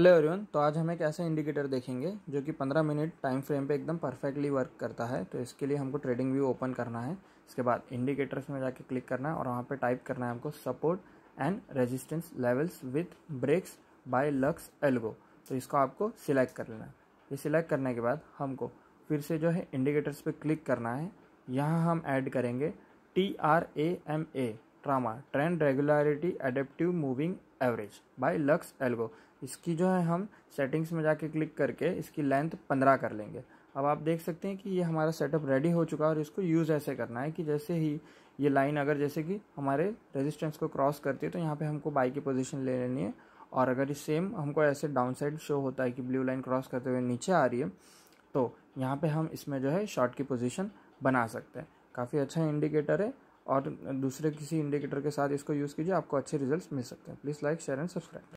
hello everyone तो आज हम एक ऐसा इंडिकेटर देखेंगे जो कि 15 मिनट टाइम फ्रेम पे एकदम परफेक्टली वर्क करता है तो इसके लिए हमको ट्रेडिंग व्यू ओपन करना है इसके बाद इंडिकेटर्स में जाके क्लिक करना है और वहाँ पे टाइप करना है हमको support and resistance levels with breaks by LuxAlgo तो इसको आपको सिलेक्ट कर लेना है ये सिलेक्ट करने के बाद हमको फिर से जो है इंडिकेटर्स पर क्लिक करना है यहाँ हम ऐड करेंगे T R A M A TRAMA trend regularity adaptive moving average by LuxAlgo इसकी जो है हम सेटिंग्स में जाके क्लिक करके इसकी लेंथ पंद्रह कर लेंगे अब आप देख सकते हैं कि ये हमारा सेटअप रेडी हो चुका है और इसको यूज़ ऐसे करना है कि जैसे ही ये लाइन अगर जैसे कि हमारे रेजिस्टेंस को क्रॉस करती है तो यहाँ पे हमको बाई की पोजीशन ले लेनी है और अगर ये सेम हमको ऐसे डाउन साइड शो होता है कि ब्लू लाइन क्रॉस करते हुए नीचे आ रही है तो यहाँ पर हम इसमें जो है शॉर्ट की पोजिशन बना सकते हैं काफ़ी अच्छा इंडिकेटर है और दूसरे किसी इंडिकेटर के साथ इसको यूज़ कीजिए आपको अच्छे रिजल्ट्स मिल सकते हैं please like share and subscribe